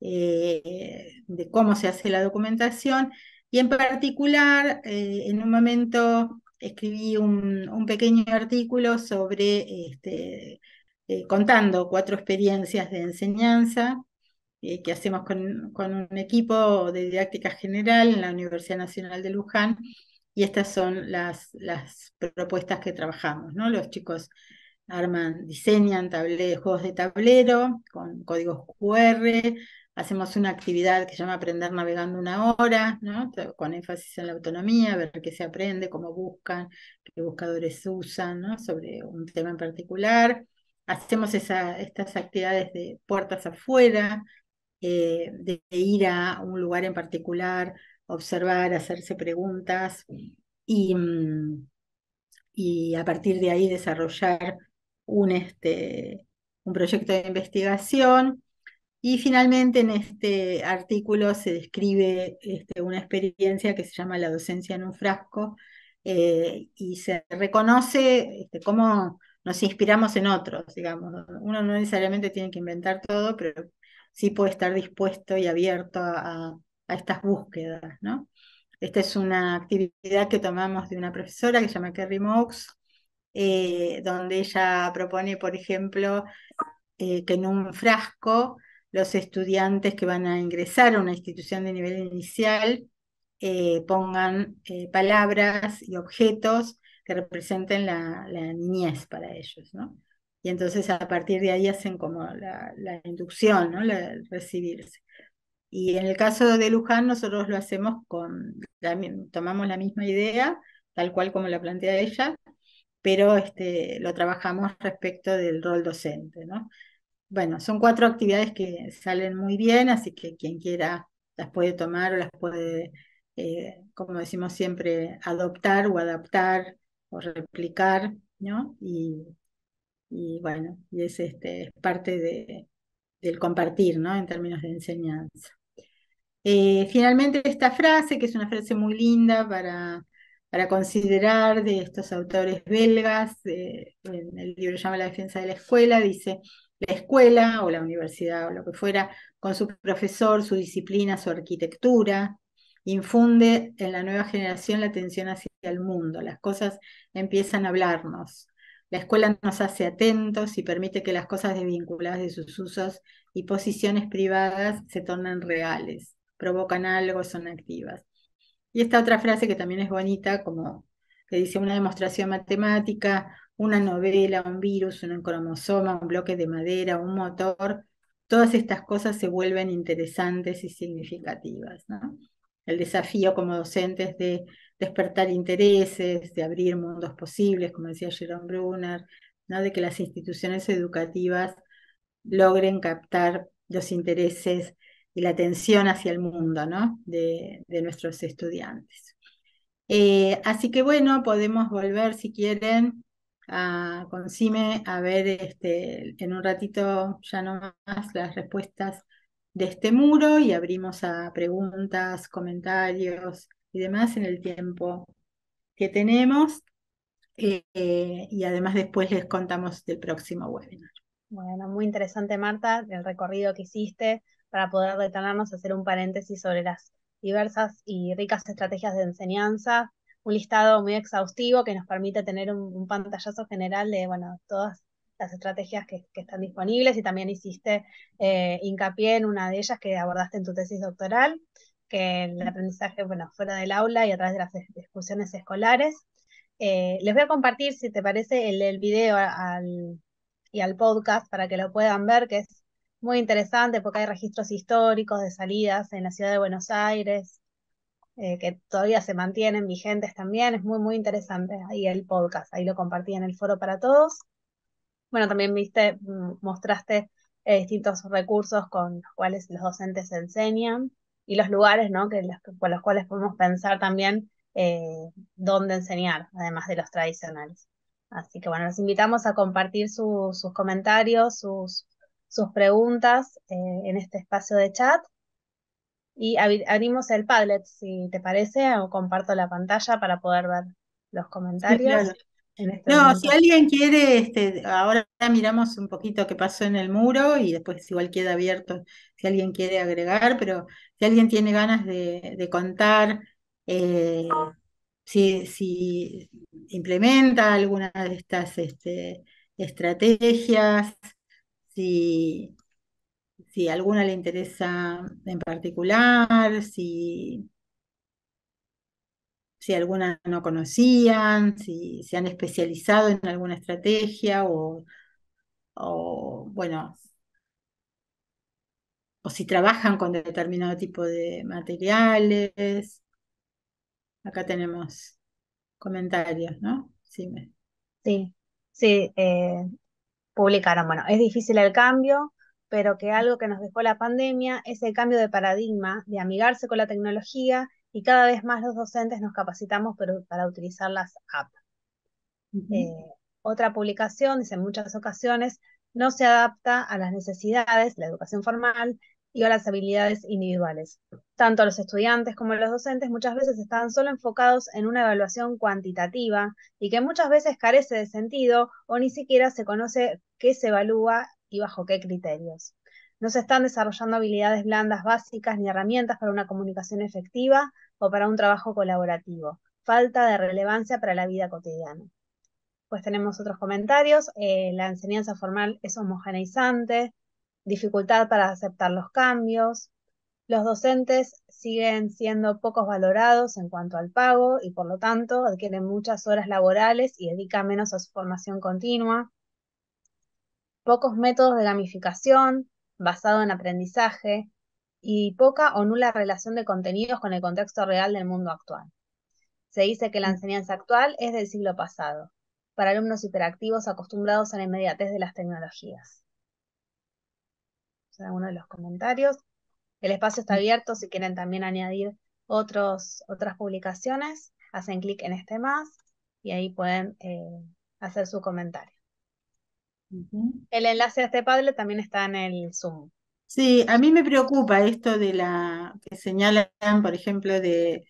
eh, de cómo se hace la documentación, y en particular, eh, en un momento escribí un, un pequeño artículo sobre, este, eh, contando cuatro experiencias de enseñanza que hacemos con, con un equipo de didáctica general en la Universidad Nacional de Luján, y estas son las, las propuestas que trabajamos, ¿no? Los chicos arman, diseñan juegos de tablero con códigos QR, hacemos una actividad que se llama Aprender Navegando una hora, ¿no? con énfasis en la autonomía, ver qué se aprende, cómo buscan, qué buscadores usan ¿no? sobre un tema en particular. Hacemos esa, estas actividades de puertas afuera, eh, de ir a un lugar en particular, observar, hacerse preguntas y, mm, y a partir de ahí desarrollar un, este, un proyecto de investigación. Y finalmente en este artículo se describe este, una experiencia que se llama la docencia en un frasco eh, y se reconoce este, cómo nos inspiramos en otros, digamos. Uno no necesariamente tiene que inventar todo, pero sí puede estar dispuesto y abierto a, a estas búsquedas, ¿no? Esta es una actividad que tomamos de una profesora que se llama Kerry Mox, eh, donde ella propone, por ejemplo, eh, que en un frasco los estudiantes que van a ingresar a una institución de nivel inicial eh, pongan palabras y objetos que representen la, niñez para ellos, ¿no? Y entonces a partir de ahí hacen como la, inducción, ¿no? La, recibirse. Y en el caso de Luján, nosotros lo hacemos con, tomamos la misma idea, tal cual como la plantea ella, pero este, lo trabajamos respecto del rol docente, ¿no? Bueno, son cuatro actividades que salen muy bien, así que quien quiera las puede tomar o las puede, eh, como decimos siempre, adoptar o adaptar o replicar, ¿no? Y, bueno, y es, este, parte del compartir, ¿no? En términos de enseñanza. Eh, finalmente, esta frase, que es una frase muy linda para para considerar de estos autores belgas, en el libro llama La defensa de la escuela, dice, la escuela o la universidad o lo que fuera, con su profesor, su disciplina, su arquitectura, infunde en la nueva generación la atención hacia el mundo, las cosas empiezan a hablarnos. La escuela nos hace atentos y permite que las cosas desvinculadas de sus usos y posiciones privadas se tornen reales, provocan algo, son activas. Y esta otra frase que también es bonita, como que dice una demostración matemática, una novela, un virus, un cromosoma, un bloque de madera, un motor, todas estas cosas se vuelven interesantes y significativas. El desafío como docentes de despertar intereses, de abrir mundos posibles, como decía Jerome Brunner, de que las instituciones educativas logren captar los intereses y la atención hacia el mundo ¿no? de, nuestros estudiantes. Eh, así que bueno, podemos volver si quieren a, con a ver este, en un ratito ya no más las respuestas de este muro y abrimos a preguntas, comentarios y demás en el tiempo que tenemos. Eh, eh, y además después les contamos del próximo webinar. Bueno, muy interesante Marta, el recorrido que hiciste, para poder detenernos a hacer un paréntesis sobre las diversas y ricas estrategias de enseñanza, un listado muy exhaustivo que nos permite tener un, pantallazo general de bueno, todas las estrategias que, están disponibles y también hiciste eh, hincapié en una de ellas que abordaste en tu tesis doctoral, que el aprendizaje bueno, fuera del aula y a través de las discusiones escolares. Eh, les voy a compartir, si te parece, el, el video y al podcast para que lo puedan ver, que es muy interesante porque hay registros históricos de salidas en la ciudad de Buenos Aires eh, que todavía se mantienen vigentes también. Es muy, muy interesante ahí el podcast. Ahí lo compartí en el foro para todos. Bueno, también viste, mm, mostraste eh, distintos recursos con los cuales los docentes enseñan y los lugares ¿no? que, con los cuales podemos pensar también eh, dónde enseñar, además de los tradicionales. Así que bueno, los invitamos a compartir sus comentarios, sus sus preguntas eh, en este espacio de chat. Y abrimos el Padlet, si te parece, o comparto la pantalla para poder ver los comentarios. Este no, si alguien quiere, este, ahora miramos un poquito qué pasó en el muro y después igual queda abierto si alguien quiere agregar, pero si alguien tiene ganas de, contar eh, si, implementa alguna de estas este, estrategias, si, alguna le interesa en particular, si, si alguna no conocían, si se han especializado en alguna estrategia o, bueno, o si trabajan con determinado tipo de materiales. Acá tenemos comentarios, ¿no? Sí, sí, sí eh, publicaron, bueno, es difícil el cambio, pero que algo que nos dejó la pandemia es el cambio de paradigma, de amigarse con la tecnología y cada vez más los docentes nos capacitamos para utilizar las apps. Eh, otra publicación dice, en muchas ocasiones no se adapta a las necesidades, de la educación formal, y a las habilidades individuales. Tanto los estudiantes como los docentes muchas veces están solo enfocados en una evaluación cuantitativa y que muchas veces carece de sentido o ni siquiera se conoce qué se evalúa y bajo qué criterios. No se están desarrollando habilidades blandas básicas ni herramientas para una comunicación efectiva o para un trabajo colaborativo. Falta de relevancia para la vida cotidiana. Pues tenemos otros comentarios. Eh, la enseñanza formal es homogeneizante, dificultad para aceptar los cambios. Los docentes siguen siendo pocos valorados en cuanto al pago y por lo tanto adquieren muchas horas laborales y dedican menos a su formación continua. Pocos métodos de gamificación basado en aprendizaje y poca o nula relación de contenidos con el contexto real del mundo actual. Se dice que la mm. enseñanza actual es del siglo pasado, para alumnos hiperactivos acostumbrados a la inmediatez de las tecnologías en alguno de los comentarios. El espacio está mm. abierto si quieren también añadir otros, otras publicaciones. Hacen clic en este más y ahí pueden eh, hacer su comentario. El enlace a este padre también está en el Zoom. Sí, a mí me preocupa esto de la que señalan, por ejemplo, de,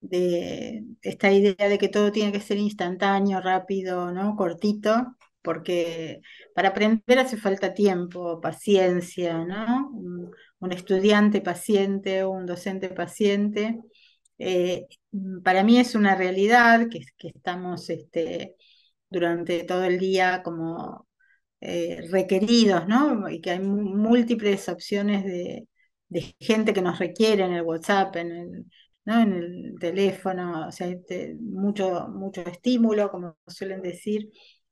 de esta idea de que todo tiene que ser instantáneo, rápido, ¿no? Cortito porque para aprender hace falta tiempo, paciencia, ¿no? Un, estudiante paciente, un docente paciente. Eh, para mí es una realidad que, estamos este, durante todo el día como eh, requeridos, ¿no? Y que hay múltiples opciones de, gente que nos requiere en el WhatsApp, en el, teléfono, o sea, mucho, mucho estímulo, como suelen decir.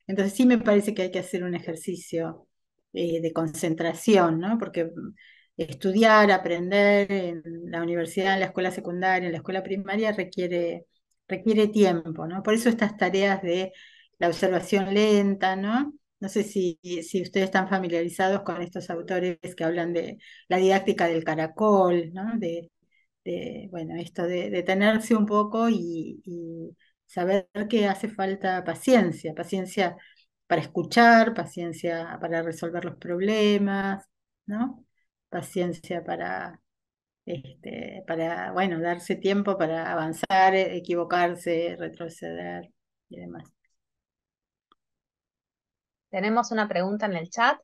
Entonces sí me parece que hay que hacer un ejercicio eh, de concentración, ¿no? Porque mm, estudiar, aprender en la universidad, en la escuela secundaria, en la escuela primaria requiere, requiere tiempo, ¿no? Por eso estas tareas de la observación lenta, ¿no? No sé si, si ustedes están familiarizados con estos autores que hablan de la didáctica del caracol, ¿no? De, de bueno, esto de detenerse un poco y saber que hace falta paciencia, paciencia para escuchar, paciencia para resolver los problemas, ¿no? Paciencia para, este, para, bueno, darse tiempo para avanzar, e-, equivocarse, retroceder y demás. Tenemos una pregunta en el chat.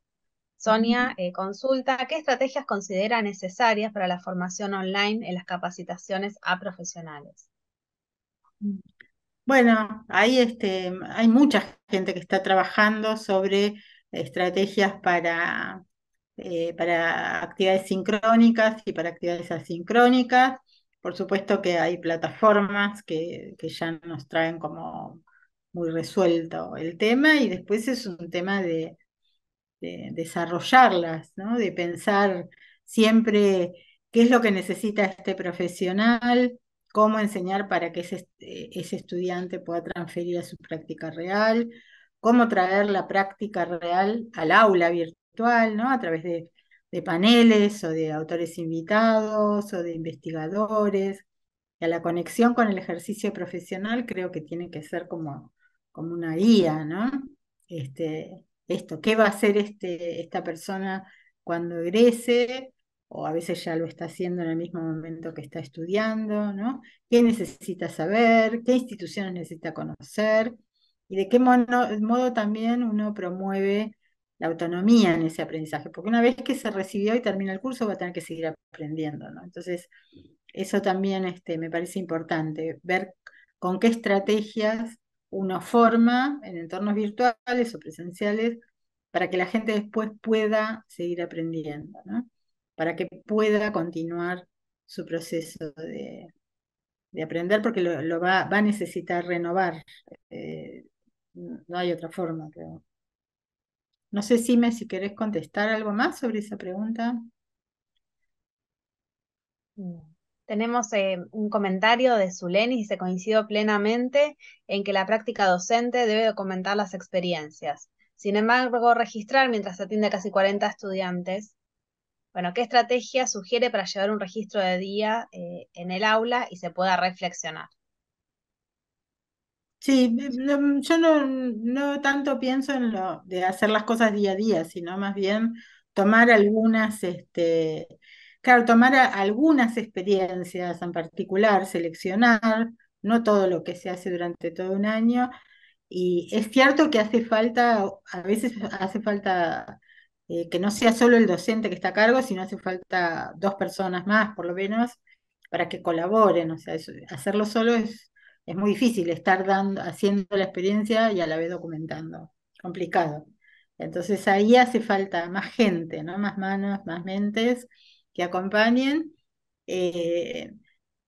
Sonia eh, consulta, ¿qué estrategias considera necesarias para la formación online en las capacitaciones a profesionales? Mm. Bueno, este, hay, mucha gente que está trabajando sobre estrategias eh, para, actividades sincrónicas y para actividades asincrónicas. Por supuesto que hay plataformas que, ya nos traen como muy resuelto el tema y después es un tema de, desarrollarlas, de pensar siempre qué es lo que necesita este profesional, cómo enseñar para que ese, eh, ese estudiante pueda transferir a su práctica real, cómo traer la práctica real al aula virtual, ¿no? A través de, paneles o de autores invitados o de investigadores. Y a la conexión con el ejercicio profesional creo que tiene que ser como, como una guía, ¿no? Este, esto, ¿qué va a hacer este, esta persona cuando egrese? o a veces ya lo está haciendo en el mismo momento que está estudiando, ¿no? ¿Qué necesita saber? ¿Qué instituciones necesita conocer? ¿Y de qué modo también uno promueve la autonomía en ese aprendizaje? Porque una vez que se recibió y termina el curso va a tener que seguir aprendiendo, ¿no? Entonces, eso también este, me parece importante, ver con qué estrategias uno forma en entornos virtuales o presenciales para que la gente después pueda seguir aprendiendo, ¿no? para que pueda continuar su proceso de, aprender, porque lo, va, a necesitar renovar. Eh, no hay otra forma, creo. No sé, Sime, si querés contestar algo más sobre esa pregunta. Mm. Tenemos eh, un comentario de Zuleni y se coincido plenamente en que la práctica docente debe documentar las experiencias. Sin embargo, registrar mientras atiende a casi 40 estudiantes bueno, ¿qué estrategia sugiere para llevar un registro de día eh, en el aula y se pueda reflexionar? Sí, yo no, no tanto pienso en lo de hacer las cosas día a día, sino más bien tomar algunas, este, claro, tomar algunas experiencias en particular, seleccionar, no todo lo que se hace durante todo un año. Y es cierto que hace falta, a veces hace falta eh, que no sea solo el docente que está a cargo, sino hace falta dos personas más, por lo menos, para que colaboren. O sea, hacerlo solo es, es muy difícil, estar dando, haciendo la experiencia y a la vez documentando. Complicado. Entonces ahí hace falta más gente, ¿no? Más manos, más mentes que acompañen. Eh,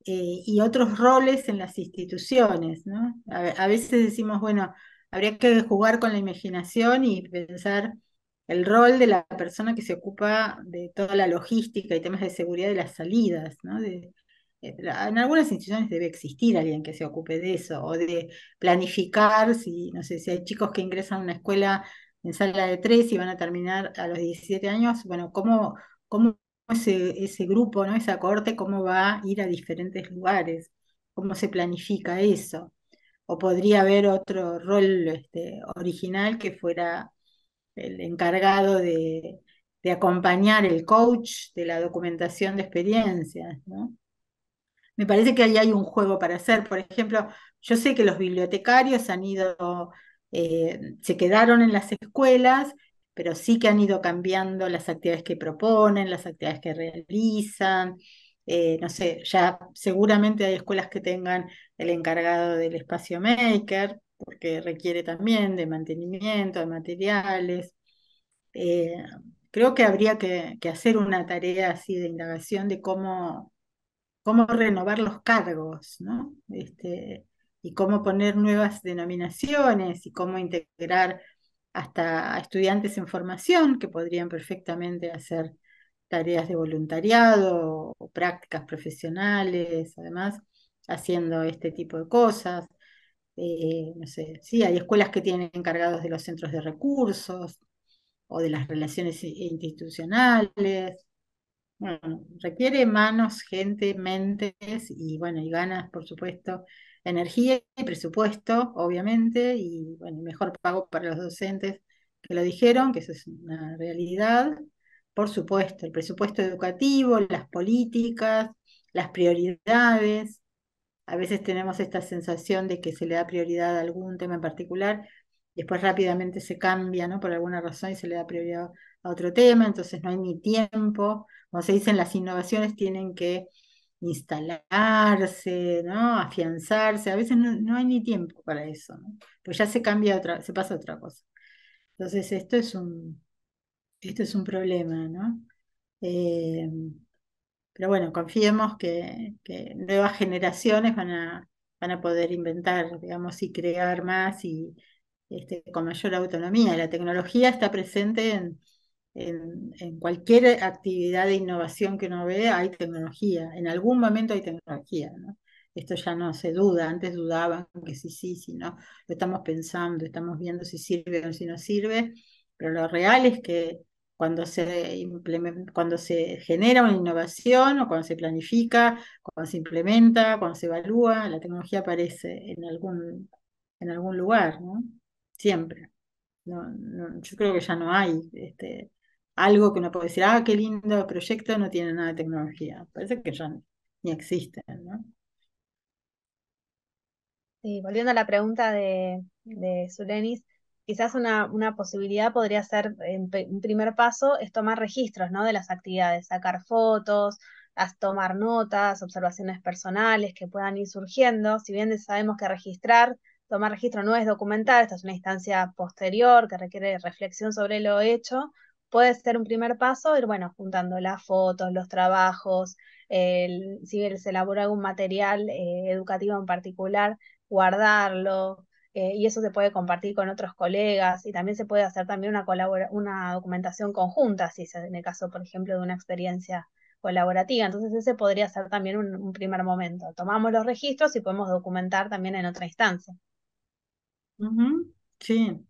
eh, y otros roles en las instituciones, ¿no? a veces decimos, bueno, habría que jugar con la imaginación y pensar el rol de la persona que se ocupa de toda la logística y temas de seguridad de las salidas, ¿no? De, eh, en algunas instituciones debe existir alguien que se ocupe de eso, o de planificar si, no sé, si hay chicos que ingresan a una escuela en sala de tres y van a terminar a los 17 años, bueno, cómo, cómo ese, ese grupo, ¿no? Esa corte, cómo va a ir a diferentes lugares, cómo se planifica eso. O podría haber otro rol este, original que fuera el encargado de, acompañar, el coach de la documentación de experiencias, Me parece que ahí hay un juego para hacer. Por ejemplo, yo sé que los bibliotecarios han ido, eh, se quedaron en las escuelas, pero sí que han ido cambiando las actividades que proponen, las actividades que realizan. Eh, no sé, ya seguramente hay escuelas que tengan el encargado del espacio maker porque requiere también de mantenimiento, de materiales. Eh, creo que habría que, hacer una tarea así de indagación de cómo, cómo renovar los cargos, ¿no? Este, y cómo poner nuevas denominaciones y cómo integrar hasta a estudiantes en formación que podrían perfectamente hacer tareas de voluntariado o prácticas profesionales, además, haciendo este tipo de cosas. Eh, no sé, sí, hay escuelas que tienen encargados de los centros de recursos o de las relaciones institucionales. Bueno, requiere manos, gente, mentes y bueno, y ganas, por supuesto, energía y presupuesto, obviamente, y bueno, mejor pago para los docentes que lo dijeron, que eso es una realidad. Por supuesto, el presupuesto educativo, las políticas, las prioridades, a veces tenemos esta sensación de que se le da prioridad a algún tema en particular, después rápidamente se cambia, ¿no? Por alguna razón y se le da prioridad a otro tema, entonces no hay ni tiempo. Como se dicen, las innovaciones tienen que instalarse, ¿no? Afianzarse, a veces no, hay ni tiempo para eso, Pues ya se cambia otra, se pasa otra cosa. Entonces esto es un, esto es un problema, ¿no? Eh, pero bueno, confiemos que, que nuevas generaciones van a, van a poder inventar, digamos, y crear más y este, con mayor autonomía. La tecnología está presente en, en, cualquier actividad de innovación que uno ve, hay tecnología. En algún momento hay tecnología, ¿no? Esto ya no se duda, antes dudaban que sí, sí, sí, no. Lo estamos pensando, estamos viendo si sirve o si no sirve, pero lo real es que cuando se, cuando se genera una innovación o cuando se planifica, cuando se implementa, cuando se evalúa, la tecnología aparece en algún, en algún lugar, ¿no? Siempre. yo creo que ya no hay este, algo que uno puede decir, ah, qué lindo proyecto, no tiene nada de tecnología. Parece que ya ni existen, ¿no? Sí, volviendo a la pregunta de, de quizás una, posibilidad podría ser, un primer paso, es tomar registros ¿no? de las actividades, sacar fotos, tomar notas, observaciones personales que puedan ir surgiendo. Si bien sabemos que registrar, tomar registro no es documentar, esta es una instancia posterior que requiere reflexión sobre lo hecho, puede ser un primer paso, ir, bueno, juntando las fotos, los trabajos, si se elabora algún material eh, educativo en particular, guardarlo, eh, y eso se puede compartir con otros colegas y también se puede hacer también una, una documentación conjunta, si es en el caso, por ejemplo, de una experiencia colaborativa. Entonces ese podría ser también un, primer momento. Tomamos los registros y podemos documentar también en otra instancia. Sí,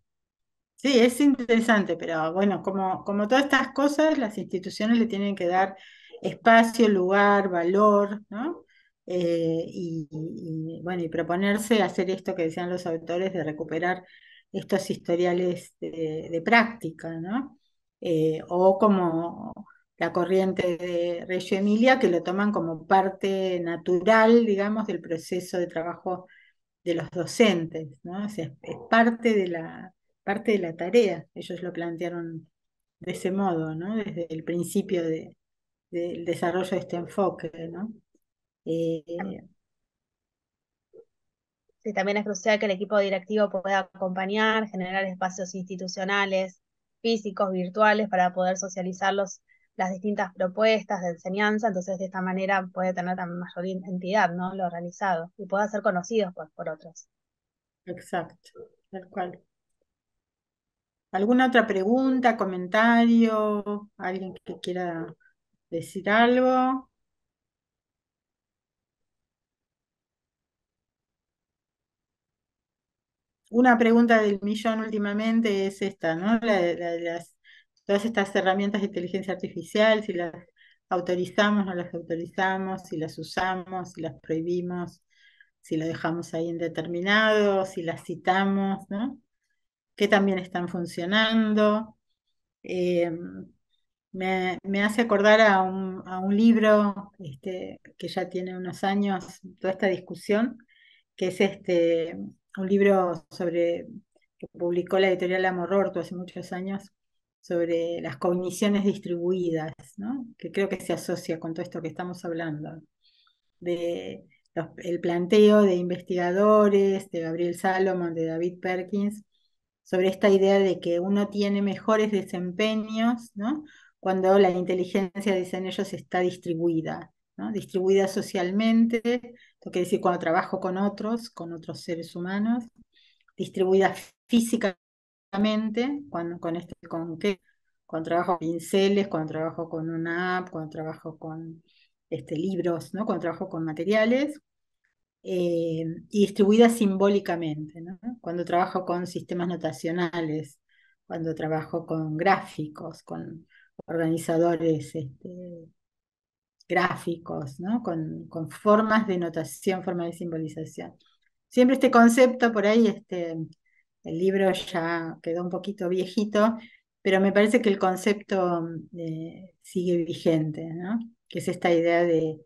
Sí, es interesante, pero bueno, como, como todas estas cosas, las instituciones le tienen que dar espacio, lugar, valor, ¿no? Eh, y, bueno, y proponerse hacer esto que decían los autores de recuperar estos historiales de, práctica, eh, o como la corriente de Reggio Emilia, que lo toman como parte natural, digamos, del proceso de trabajo de los docentes, ¿no? es parte de la, parte de la tarea, ellos lo plantearon de ese modo, Desde el principio del desarrollo de este enfoque, ¿no? Eh, sí, también es crucial que el equipo directivo pueda acompañar, generar espacios institucionales, físicos, virtuales, para poder socializar los, las distintas propuestas de enseñanza, entonces de esta manera puede tener también mayor identidad ¿no? Lo realizado y pueda ser conocido por, por otros. Exacto, cual. ¿Alguna otra pregunta, comentario? ¿Alguien que quiera decir algo? una pregunta del millón últimamente es esta, ¿no? La, las, todas estas herramientas de inteligencia artificial, si las autorizamos, no las autorizamos, si las usamos, si las prohibimos, si lo dejamos ahí indeterminado, si las citamos, ¿no? Que también están funcionando. Em, me, hace acordar a un, libro este, que ya tiene unos años, toda esta discusión, que es este, un libro sobre que publicó la editorial Amororto hace muchos años sobre las cogniciones distribuidas, ¿no? que creo que se asocia con todo esto que estamos hablando, de el planteo de investigadores, de Gabriel Salomon, de David Perkins, sobre esta idea de que uno tiene mejores desempeños ¿no? cuando la inteligencia, dicen ellos, está distribuida, ¿no? distribuida socialmente, esto quiere decir cuando trabajo con otros, con otros seres humanos, distribuida físicamente, cuando, con este, con qué, trabajo con pinceles, cuando trabajo con una app, cuando trabajo con este, libros, ¿no? cuando trabajo con materiales, eh, y distribuida simbólicamente, cuando trabajo con sistemas notacionales, cuando trabajo con gráficos, con organizadores este, gráficos, ¿no? con, formas de notación, formas de simbolización. Siempre este concepto, por ahí este, el libro ya quedó un poquito viejito, pero me parece que el concepto eh, sigue vigente, que es esta idea de,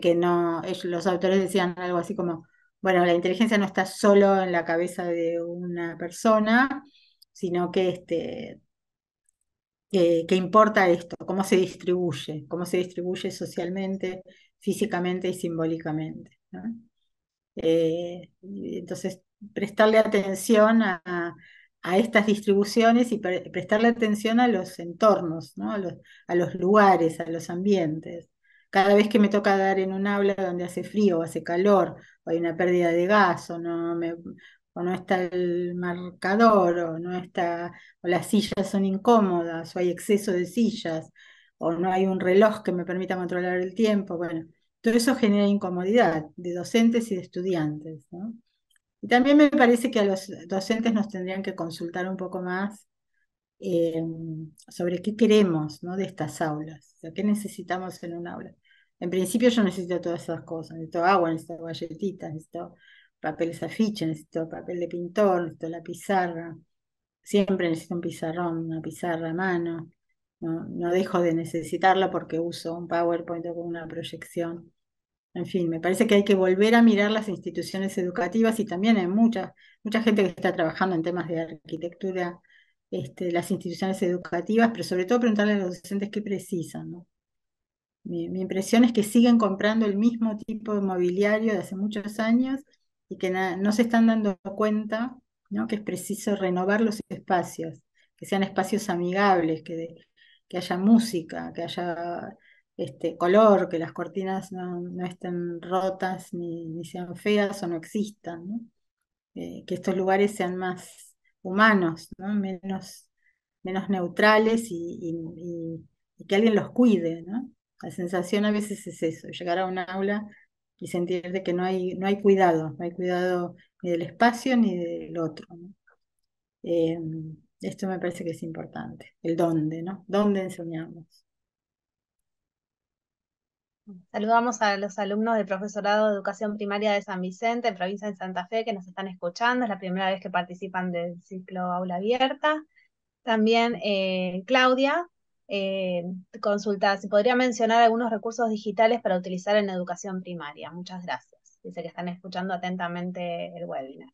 que no, los autores decían algo así como, bueno, la inteligencia no está solo en la cabeza de una persona, sino que este, ¿Qué importa esto, cómo se distribuye, cómo se distribuye socialmente, físicamente y simbólicamente. Eh, entonces, prestarle atención a, estas distribuciones y prestarle atención a los entornos, ¿no? a, los, a los lugares, a los ambientes. Cada vez que me toca dar en un aula donde hace frío o hace calor, o hay una pérdida de gas, o no me, o no está el marcador, o no está, o las sillas son incómodas, o hay exceso de sillas, o no hay un reloj que me permita controlar el tiempo. Bueno, todo eso genera incomodidad de docentes y de estudiantes. Y también me parece que a los docentes nos tendrían que consultar un poco más eh, sobre qué queremos ¿no? de estas aulas, o qué necesitamos en un aula. En principio yo necesito todas esas cosas, necesito agua, necesito galletitas, necesito papeles afiches, necesito papel de pintor, necesito la pizarra. Siempre necesito un pizarrón, una pizarra a mano. No, no dejo de necesitarla porque uso un PowerPoint o una proyección. En fin, me parece que hay que volver a mirar las instituciones educativas y también hay mucha, mucha gente que está trabajando en temas de arquitectura, este, las instituciones educativas, pero sobre todo preguntarle a los docentes qué precisan. mi, impresión es que siguen comprando el mismo tipo de mobiliario de hace muchos años y que no se están dando cuenta que es preciso renovar los espacios, que sean espacios amigables, que, haya música, que haya este, color, que las cortinas no, estén rotas ni, sean feas o no existan, eh, que estos lugares sean más humanos, menos, menos neutrales y, que alguien los cuide. ¿no? La sensación a veces es eso, llegar a un aula y sentir que no hay, no hay cuidado, no hay cuidado ni del espacio ni del otro. Em, esto me parece que es importante, el dónde, ¿no? ¿Dónde enseñamos? Saludamos a los alumnos del Profesorado de Educación Primaria de San Vicente, en provincia de Santa Fe, que nos están escuchando. Es la primera vez que participan del ciclo Aula Abierta. También eh, Claudia, eh, consulta si podría mencionar algunos recursos digitales para utilizar en educación primaria. Muchas gracias. Dice que están escuchando atentamente el webinar.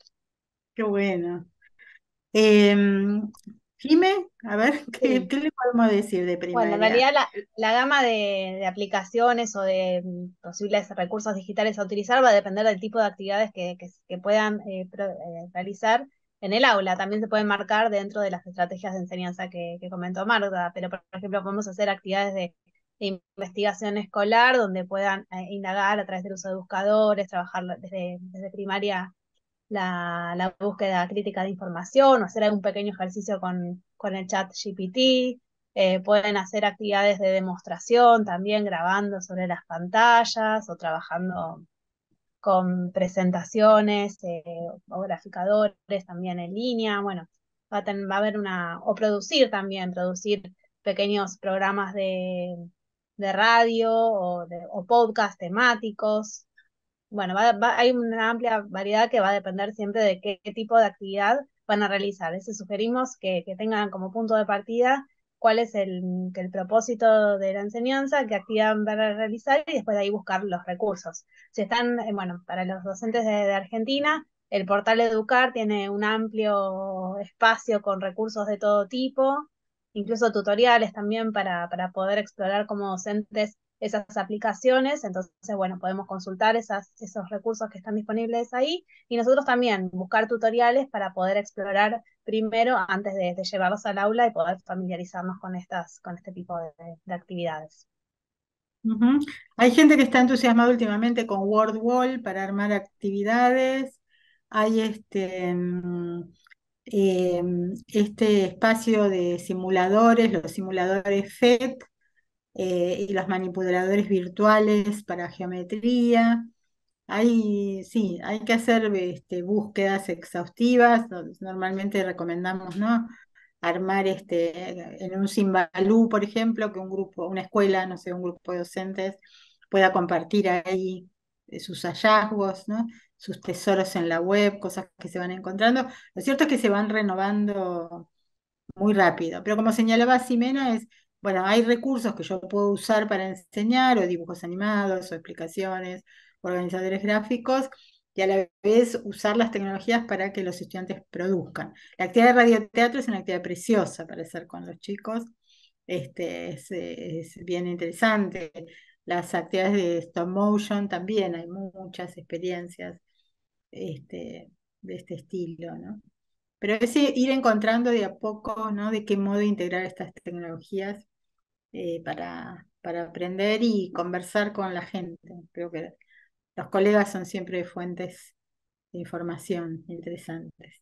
Qué bueno. Eh, a ver, ¿qué, le podemos decir de primaria? Bueno, en realidad la, gama de, aplicaciones o de mm, posibles recursos digitales a utilizar va a depender del tipo de actividades que, que, puedan eh, eh, realizar en el aula. También se pueden marcar dentro de las estrategias de enseñanza que, comentó Marta, pero por ejemplo podemos hacer actividades de, investigación escolar donde puedan eh, indagar a través del uso de buscadores, trabajar desde, primaria la, búsqueda crítica de información o hacer algún pequeño ejercicio con, el chat GPT. Eh, pueden hacer actividades de demostración también grabando sobre las pantallas o trabajando con presentaciones eh, o graficadores también en línea, bueno, va a, tener, va a haber una, o producir también, producir pequeños programas de, radio o, de, o podcast temáticos. Bueno, va, hay una amplia variedad que va a depender siempre de qué, tipo de actividad van a realizar. Ese sugerimos que tengan como punto de partida cuál es el, el propósito de la enseñanza, qué actividad van a realizar y después de ahí buscar los recursos. Si están, eh, bueno, para los docentes de, Argentina, el portal Educar tiene un amplio espacio con recursos de todo tipo, incluso tutoriales también para, para poder explorar como docentes esas aplicaciones, entonces, bueno, podemos consultar esas, esos recursos que están disponibles ahí y nosotros también buscar tutoriales para poder explorar primero antes de, llevarlos al aula y poder familiarizarnos con, estas, con este tipo de, actividades. Hay gente que está entusiasmada últimamente con Word Wall para armar actividades. Hay este, mm, eh, este espacio de simuladores, los simuladores FED, eh, y los manipuladores virtuales para geometría. Hay, sí, hay que hacer este, búsquedas exhaustivas. Normalmente recomendamos, ¿no? Armar este, en un Simbalú, por ejemplo, que un grupo, una escuela, no sé, un grupo de docentes pueda compartir ahí eh, sus hallazgos, ¿no? sus tesoros en la web, cosas que se van encontrando. Lo cierto es que se van renovando muy rápido, pero como señalaba Simena, es bueno, hay recursos que yo puedo usar para enseñar, o dibujos animados, o explicaciones, organizadores gráficos, y a la vez usar las tecnologías para que los estudiantes produzcan. La actividad de radioteatro es una actividad preciosa para hacer con los chicos, este, es, bien interesante. Las actividades de stop motion también, hay muchas experiencias este, de este estilo, ¿no? Pero es ir encontrando de a poco, ¿no? De qué modo integrar estas tecnologías eh, para, para aprender y conversar con la gente. Creo que los colegas son siempre fuentes de información interesantes.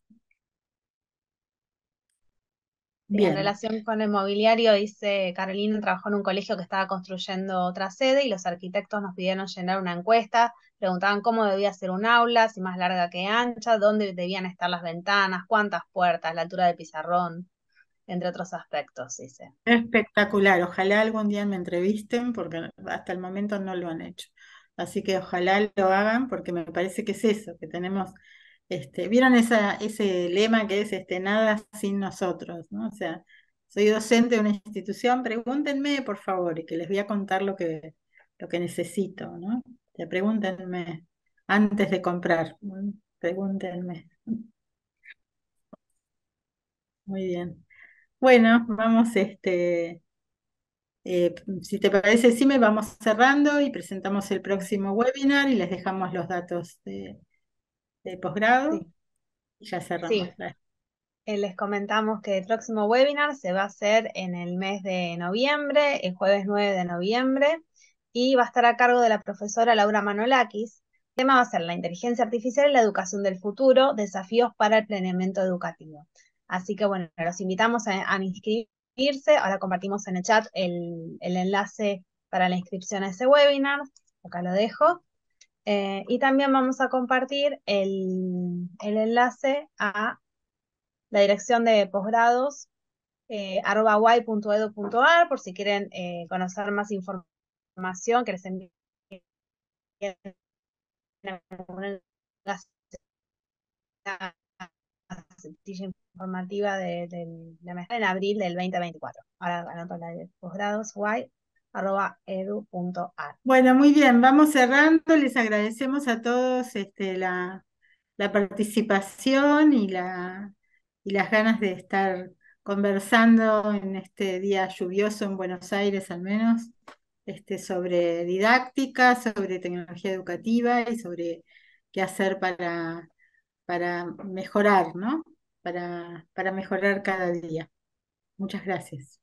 En relación con el mobiliario, dice Carolina, trabajó en un colegio que estaba construyendo otra sede y los arquitectos nos pidieron llenar una encuesta, preguntaban cómo debía ser un aula, si más larga que ancha, dónde debían estar las ventanas, cuántas puertas, la altura del pizarrón entre otros aspectos, dice. Espectacular, ojalá algún día me entrevisten porque hasta el momento no lo han hecho. Así que ojalá lo hagan porque me parece que es eso, que tenemos, este, vieron esa, ese lema que es este, nada sin nosotros, ¿no? O sea, soy docente de una institución, pregúntenme por favor y que les voy a contar lo que, lo que necesito, ¿no? Te pregúntenme antes de comprar, pregúntenme. Muy bien. Bueno, vamos, este, eh, si te parece, sí, me vamos cerrando y presentamos el próximo webinar y les dejamos los datos de, posgrado. ya cerramos. Eh, les comentamos que el próximo webinar se va a hacer en el mes de noviembre, el jueves 9 de noviembre, y va a estar a cargo de la profesora Laura Manolakis. El tema va a ser la inteligencia artificial y la educación del futuro, desafíos para el planeamiento educativo. Así que bueno, los invitamos a, inscribirse. Ahora compartimos en el chat el, enlace para la inscripción a ese webinar. Acá lo dejo. Eh, y también vamos a compartir el, enlace a la dirección de posgrados eh, arroba por si quieren eh, conocer más información que les envíen informativa de, la en abril del 2024. Ahora anoto Bueno, muy bien, vamos cerrando. Les agradecemos a todos este, la, participación y, la, y las ganas de estar conversando en este día lluvioso en Buenos Aires al menos, este, sobre didáctica, sobre tecnología educativa y sobre qué hacer para, para mejorar ¿no? para, para mejorar cada día. Muchas gracias.